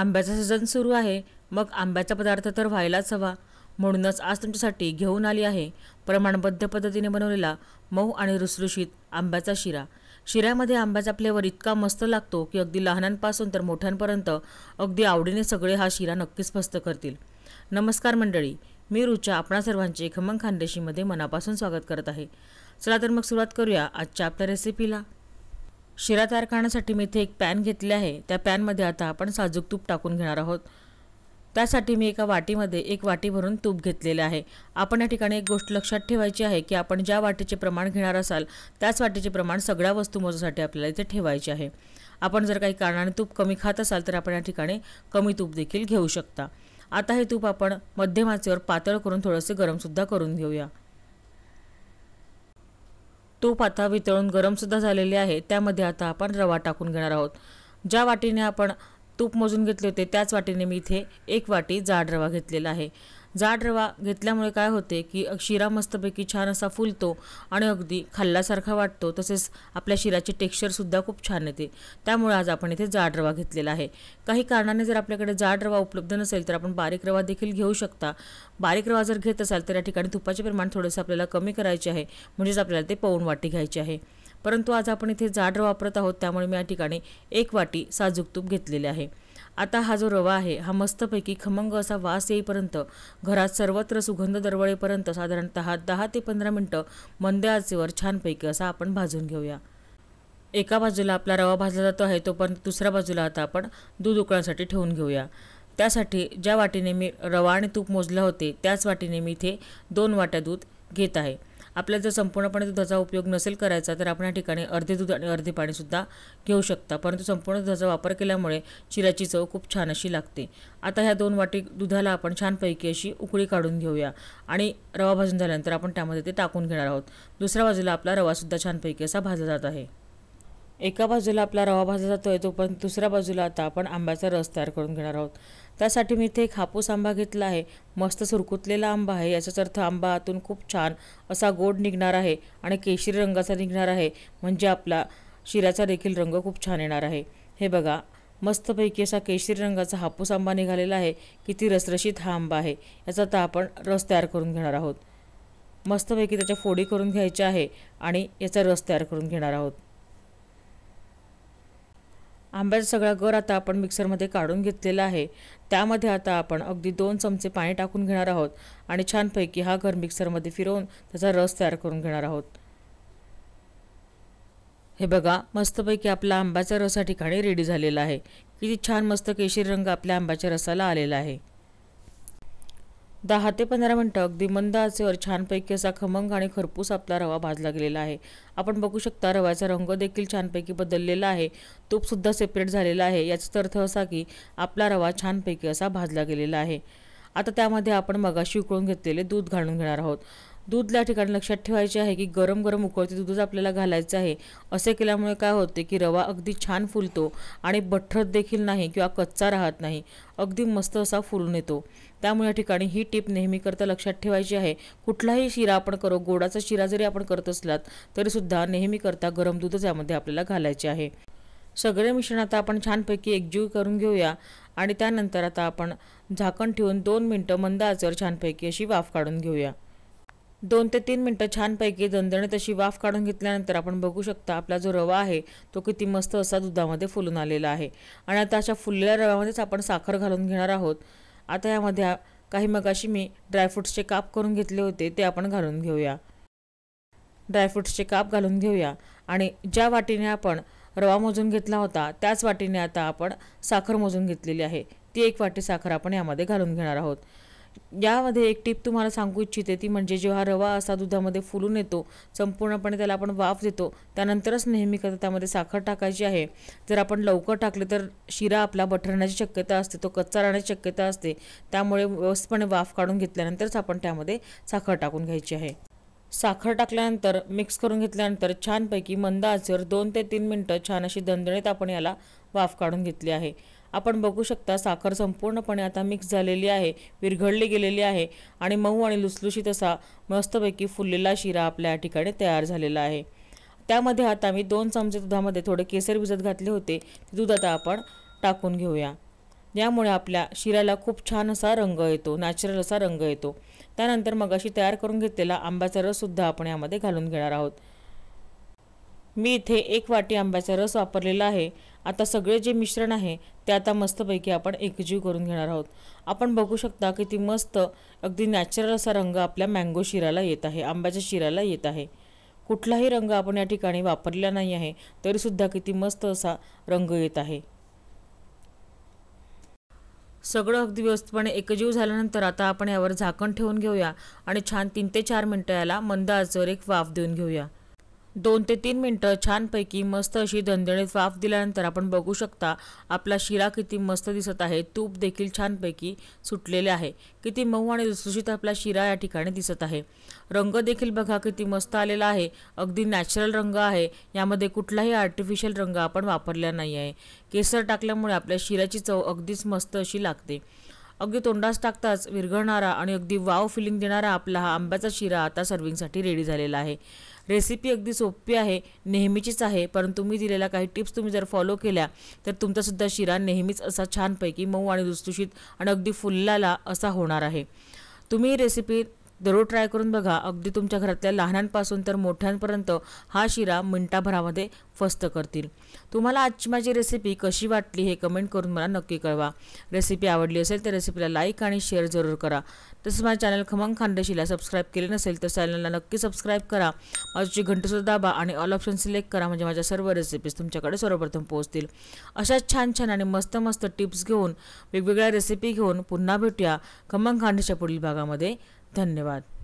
आंब्याचा सीझन सुरू आहे मग आंब्याचा पदार्थ तर व्हायलाच हवा म्हणूनच आज तुमच्यासाठी घेऊन आली आहे प्रमाणबद्ध पद्धतीने बनवलेला मऊ आणि रुसरुशीत आंब्याचा शिरा शिऱ्यामध्ये आंब्याचा फ्लेवर इतका मस्त लागतो की अगदी लहानांपासून तर मोठ्यांपर्यंत अगदी आवडीने सगळे हा शिरा नक्कीच फस्त करतील नमस्कार मंडळी मी रुचा आपणा सर्वांचे खमंग खानदेशीमध्ये मनापासून स्वागत करत आहे चला तर मग सुरुवात करूया आजच्या आपल्या रेसिपीला शिरा तयार करण्यासाठी मी इथे एक पॅन घेतले आहे त्या पॅनमध्ये आता आपण साजूक तूप टाकून घेणार आहोत त्यासाठी मी एका वाटीमध्ये एक वाटी भरून तूप घेतलेलं आहे आपण या ठिकाणी एक गोष्ट लक्षात ठेवायची आहे की आपण ज्या वाटीचे प्रमाण घेणार असाल त्याच वाटीचे प्रमाण सगळ्या वस्तू मोजासाठी आपल्याला इथे ठेवायचे आहे आपण जर काही कारणाने तूप कमी खात असाल तर आपण या ठिकाणी कमी तूप देखील घेऊ शकता आता हे तूप आपण मध्यमाचेवर पातळ करून थोडंसे गरमसुद्धा करून घेऊया तूप आता वितळून गरमसुद्धा झालेले आहे त्यामध्ये आता आपण रवा टाकून घेणार आहोत ज्या वाटीने आपण तूप मोजून घेतले होते त्याच वाटीने मी इथे एक वाटी जाड रवा घेतलेला आहे जाड रवा घेतल्यामुळे काय होते की शिरा मस्तपैकी छान असा फुलतो आणि अगदी खाल्ल्यासारखा वाटतो तसेच आपल्या शिराचे टेक्स्चरसुद्धा खूप छान येते त्यामुळे आज आपण इथे जाड रवा घेतलेला आहे काही कारणाने जर आपल्याकडे जाड रवा उपलब्ध नसेल तर आपण बारीक रवा देखील घेऊ शकता बारीक रवा जर घेत असाल तर या ठिकाणी तुपाचे प्रमाण थोडंसं आपल्याला कमी करायचे आहे म्हणजेच आपल्याला ते पवून वाटी घ्यायची आहे परंतु आज आपण इथे जाड रवा वापरत आहोत त्यामुळे मी या ठिकाणी एक वाटी साजूक तूप घेतलेले आहे आता हा जो रवा आहे हा मस्तपैकी खमंग असा वास येईपर्यंत घरात सर्वत्र सुगंध दरवळेपर्यंत साधारणतः दहा ते पंधरा मिनटं मंद आचेवर छानपैकी असा आपण भाजून घेऊया एका बाजूला आपला रवा भाजला जातो आहे तोपर्यंत दुसऱ्या बाजूला आता आपण दूध उकळण्यासाठी ठेवून घेऊया त्यासाठी ज्या वाटीने मी रवा आणि तूप मोजले होते त्याच वाटीने मी इथे दोन वाट्या दूध घेत आहे आपल्याला जर संपूर्णपणे दुधाचा उपयोग नसेल करायचा तर आपण या ठिकाणी अर्धे दूध आणि अर्धे पाणीसुद्धा घेऊ शकता परंतु संपूर्ण दुधाचा वापर केल्यामुळे चिराची चव खूप छान अशी लागते आता ह्या दोन वाटी दुधाला आपण छानपैकी अशी उकळी काढून घेऊया आणि रवा भाजून झाल्यानंतर आपण त्यामध्ये ते टाकून घेणार आहोत दुसऱ्या बाजूला आपला रवासुद्धा छानपैकी असा भाजला जात आहे एका बाजूला आपला रवा भाजा जातो येतो पण दुसऱ्या बाजूला आता आपण आंब्याचा रस तयार करून घेणार आहोत त्यासाठी मी इथे एक हापूस आंबा घेतला आहे मस्त सुरकुतलेला आंबा आहे याचाच अर्थ आंबा आतून खूप छान असा गोड निघणार आहे आणि केशरी रंगाचा निघणार आहे म्हणजे आपला शिराचा देखील रंग खूप छान येणार आहे हे बघा मस्तपैकी असा केशरी रंगाचा हापूस आंबा निघालेला आहे किती रसरशीत हा आंबा आहे याचा आता आपण रस तयार करून घेणार आहोत मस्तपैकी त्याच्या फोडी करून घ्यायच्या आहे आणि याचा रस तयार करून घेणार आहोत आंब्याचा सगळा गर आता आपण मिक्सरमध्ये काढून घेतलेला आहे त्यामध्ये आता आपण अगदी दोन चमचे पाणी टाकून घेणार आहोत आणि छानपैकी हा घर मिक्सरमध्ये फिरवून त्याचा रस तयार करून घेणार आहोत हे बघा मस्तपैकी आपला आंब्याचा रस या ठिकाणी रेडी झालेला आहे किती छान मस्त केशरी रंग आपल्या आंब्याच्या रसाला आलेला आहे दहा ते पंधरा मिनटं अगदी मंद आचेवर छानपैकी असा खमंग आणि खरपूस आपला रवा भाजला गेलेला आहे आपण बघू शकता रव्याचा रंग देखील छानपैकी बदललेला आहे तूपसुद्धा सेपरेट झालेला आहे याचा अर्थ असा की आपला रवा छानपैकी असा भाजला गेलेला आहे आता त्यामध्ये आपण मगाशी उकळून घेतलेले दूध घालून घेणार आहोत दूध या ठिकाणी लक्षात ठेवायचे आहे की गरम गरम उकळते दूधच आपल्याला घालायचं आहे असे केल्यामुळे काय होते की रवा अगदी छान फुलतो आणि बठरत देखील नाही किंवा कच्चा राहत नाही अगदी मस्त असा फुलून येतो त्यामुळे या ठिकाणी ही टीप नेहमी करता लक्षात ठेवायची आहे कुठलाही शिरा आपण करो गोडाचा शिरा जरी आपण करत असलात तरीसुद्धा नेहमी करता गरम दूधच यामध्ये आपल्याला घालायचे आहे सगळे मिश्रण आता आपण छानपैकी एकजीव करून घेऊया आणि त्यानंतर आता आपण झाकण ठेवून दोन मिनटं मंद आचर छानपैकी अशी वाफ काढून घेऊया दोन ते तीन मिनटं छानपैकी दणदणीत अशी वाफ काढून घेतल्यानंतर आपण बघू शकता आपला जो रवा आहे तो किती मस्त असा दुधामध्ये फुलून आलेला आहे आणि आता अशा फुललेल्या रव्यामध्येच आपण साखर घालून घेणार आहोत आता यामध्ये काही मगाशी मी ड्रायफ्रुट्सचे काप करून घेतले होते ते आपण घालून घेऊया ड्रायफ्रुट्सचे काप घालून घेऊया आणि ज्या वाटीने आपण रवा मोजून घेतला होता त्याच वाटीने आता आपण साखर मोजून घेतलेली आहे ती एक वाटी साखर आपण यामध्ये घालून घेणार आहोत यामध्ये एक टीप तुम्हाला सांगू इच्छिते ती म्हणजे जेव्हा रवा असा दुधामध्ये फुलून येतो संपूर्णपणे त्याला आपण वाफ देतो त्यानंतरच नेहमी कसं त्यामध्ये साखर टाकायची आहे जर आपण लवकर टाकले तर शिरा आपला भटरण्याची शक्यता असते तो कच्चा राहण्याची शक्यता असते त्यामुळे व्यवस्थितपणे वाफ काढून घेतल्यानंतरच आपण त्यामध्ये साखर टाकून घ्यायची आहे साखर टाकल्यानंतर मिक्स करून घेतल्यानंतर छानपैकी मंद आचेवर दोन ते तीन मिनटं छान अशी दणदणीत आपण याला वाफ काढून घेतली आहे आपण बघू शकता साखर संपूर्णपणे आता मिक्स झालेली आहे विरघळली गेलेली आहे आणि मऊ आणि लुसलुशी असा मस्तपैकी फुललेला शिरा आपल्या या ठिकाणी तयार झालेला आहे त्यामध्ये आता मी दोन चमचे दुधामध्ये थोडे केसर भिजत घातले होते दूध आता आपण टाकून घेऊया यामुळे आपल्या शिराला खूप छान असा रंग येतो नॅचरल असा रंग येतो त्यानंतर मग अशी तयार करून घेतलेला आंब्याचा रससुद्धा आपण यामध्ये घालून घेणार आहोत मी इथे एक वाटी आंब्याचा रस वापरलेला आहे आता सगळे जे मिश्रण आहे ते आता मस्तपैकी आपण एकजीव करून घेणार आहोत आपण बघू शकता की मस्त अगदी नॅचरल असा रंग आपल्या मँगो शिराला येत आहे आंब्याच्या शिराला येत आहे कुठलाही रंग आपण या ठिकाणी वापरलेला नाही आहे तरीसुद्धा किती मस्त असा रंग येत आहे सगळं अगदी व्यवस्थितपणे एकजीव झाल्यानंतर आता आपण यावर झाकण ठेवून घेऊया आणि छान तीन ते चार मिनटं याला मंद आजवर एक वाफ देऊन घेऊया दोन ते तीन मिनटं छानपैकी मस्त अशी दणदणीत वाफ दिल्यानंतर आपण बघू शकता आपला शिरा किती मस्त दिसत आहे तूप देखील छानपैकी सुटलेले आहे किती मऊ आणि लुसलुशीत आपला शिरा या ठिकाणी दिसत आहे रंग देखील बघा किती मस्त आलेला आहे अगदी नॅचरल रंग आहे यामध्ये कुठलाही आर्टिफिशियल रंग आपण वापरला नाही आहे केसर टाकल्यामुळे आपल्या शिऱ्याची चव अगदीच मस्त अशी लागते अगदी तोंडास टाकताच विरघळणारा आणि अगदी वाव फिलिंग देणारा आपला हा आंब्याचा शिरा आता सर्विंगसाठी रेडी झालेला आहे रेसिपी अगदी सोपी आहे नेहमीचीच आहे परंतु मी दिलेल्या काही टिप्स तुम्ही जर फॉलो केल्या तर तुमचासुद्धा शिरा नेहमीच असा छानपैकी मऊ आणि दुस्तुषित आणि अगदी फुल्लाला असा होणार आहे तुम्ही रेसिपी दररोज ट्राय करून बघा अगदी तुमच्या घरातल्या लहानांपासून तर मोठ्यांपर्यंत हा शिरा मिनटाभरामध्ये फस्त करतील तुम्हाला आजची माझी रेसिपी कशी वाटली हे कमेंट करून मला नक्की कळवा रेसिपी आवडली असेल तर रेसिपीला लाईक आणि शेअर जरूर करा तसंच माझ्या चॅनल खमंग खानदेशीला सबस्क्राईब केले नसेल तर चॅनलला नक्की सबस्क्राईब करा माझी घंटसुद्धा दाबा आणि ऑल ऑप्शन सिलेक्ट करा म्हणजे माझ्या सर्व रेसिपीज तुमच्याकडे सर्वप्रथम पोहोचतील अशाच छान छान आणि मस्त मस्त टिप्स घेऊन वेगवेगळ्या रेसिपी घेऊन पुन्हा भेटूया खमंग खानदेशच्या पुढील भागामध्ये धन्यवाद